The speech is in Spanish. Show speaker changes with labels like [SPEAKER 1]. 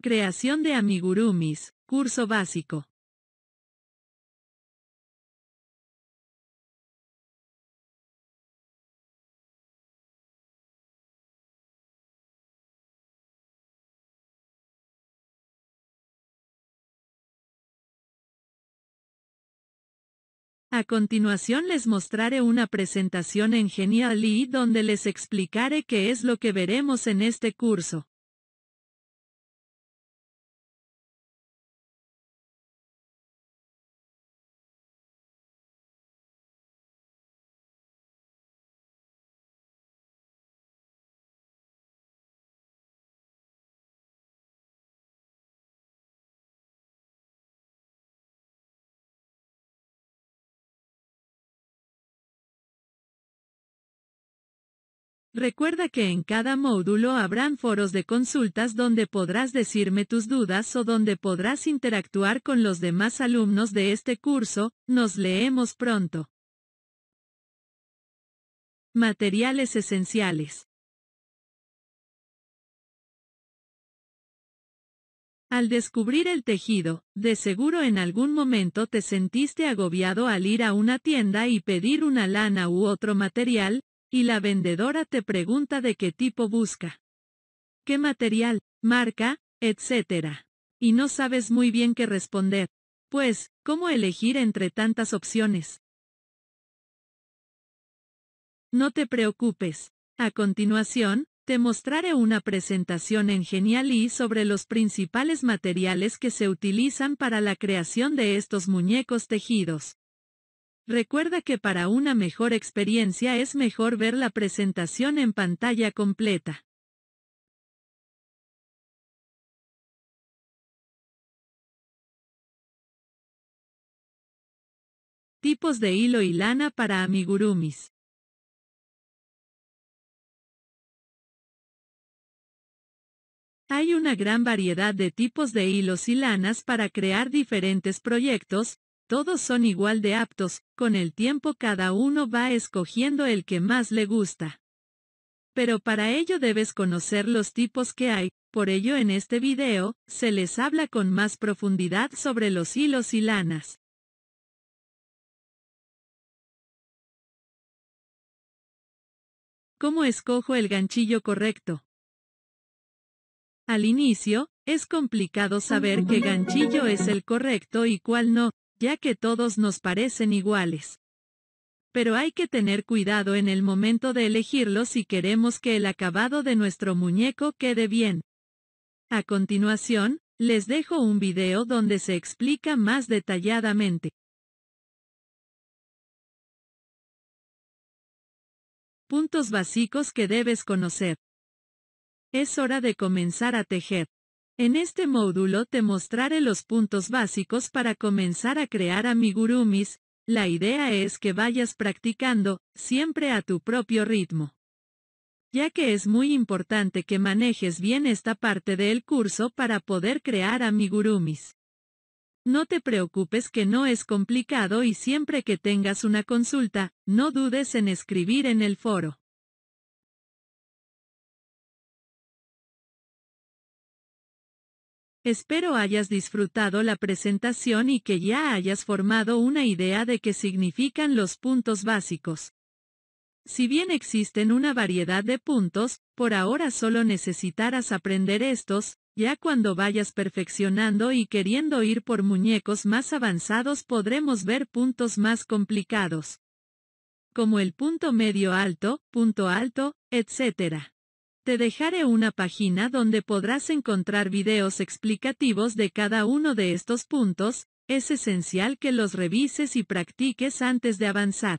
[SPEAKER 1] Creación de amigurumis, curso básico.
[SPEAKER 2] A continuación les mostraré una presentación en Geniali donde les explicaré qué es lo que veremos en este curso. Recuerda que en cada módulo habrán foros de consultas donde podrás decirme tus dudas o donde podrás interactuar con los demás alumnos de este curso, nos leemos pronto. Materiales esenciales. Al descubrir el tejido, de seguro en algún momento te sentiste agobiado al ir a una tienda y pedir una lana u otro material, y la vendedora te pregunta de qué tipo busca, qué material, marca, etc. Y no sabes muy bien qué responder. Pues, ¿cómo elegir entre tantas opciones? No te preocupes. A continuación, te mostraré una presentación en Geniali sobre los principales materiales que se utilizan para la creación de estos muñecos tejidos. Recuerda que para una mejor experiencia es mejor ver la presentación en pantalla completa.
[SPEAKER 1] Tipos de hilo y lana para amigurumis.
[SPEAKER 2] Hay una gran variedad de tipos de hilos y lanas para crear diferentes proyectos, todos son igual de aptos, con el tiempo cada uno va escogiendo el que más le gusta. Pero para ello debes conocer los tipos que hay, por ello en este video, se les habla con más profundidad sobre los hilos y lanas.
[SPEAKER 1] ¿Cómo escojo
[SPEAKER 2] el ganchillo correcto? Al inicio, es complicado saber qué ganchillo es el correcto y cuál no, ya que todos nos parecen iguales. Pero hay que tener cuidado en el momento de elegirlo si queremos que el acabado de nuestro muñeco quede bien. A continuación, les dejo un video donde se explica más detalladamente.
[SPEAKER 1] Puntos básicos que debes
[SPEAKER 2] conocer. Es hora de comenzar a tejer. En este módulo te mostraré los puntos básicos para comenzar a crear amigurumis, la idea es que vayas practicando, siempre a tu propio ritmo. Ya que es muy importante que manejes bien esta parte del curso para poder crear amigurumis. No te preocupes que no es complicado y siempre que tengas una consulta, no dudes en escribir en el foro. Espero hayas disfrutado la presentación y que ya hayas formado una idea de qué significan los puntos básicos. Si bien existen una variedad de puntos, por ahora solo necesitarás aprender estos, ya cuando vayas perfeccionando y queriendo ir por muñecos más avanzados podremos ver puntos más complicados, como el punto medio alto, punto alto, etc. Te dejaré una página donde podrás encontrar videos explicativos de cada uno de estos puntos, es esencial que los revises y practiques antes de avanzar.